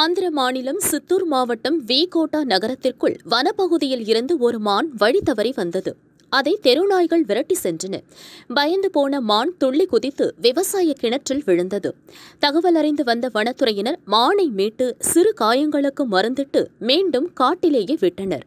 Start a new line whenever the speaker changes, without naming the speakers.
ஆந்திர மாநிலம் சித்தூர் மாவட்டம் வேகோட்டா நகரத்திற்குள் வனப்பகுதியில் இருந்து ஒரு மான் வழி தவறி வந்தது அதை தெருநாய்கள் விரட்டி சென்றன பயந்து போன மான் துள்ளி குதித்து விவசாய கிணற்றில் விழுந்தது தகவல் அறிந்து வந்த வனத்துறையினர் மானை மீட்டு சிறு காயங்களுக்கு மருந்திட்டு மீண்டும் காட்டிலேயே விட்டனர்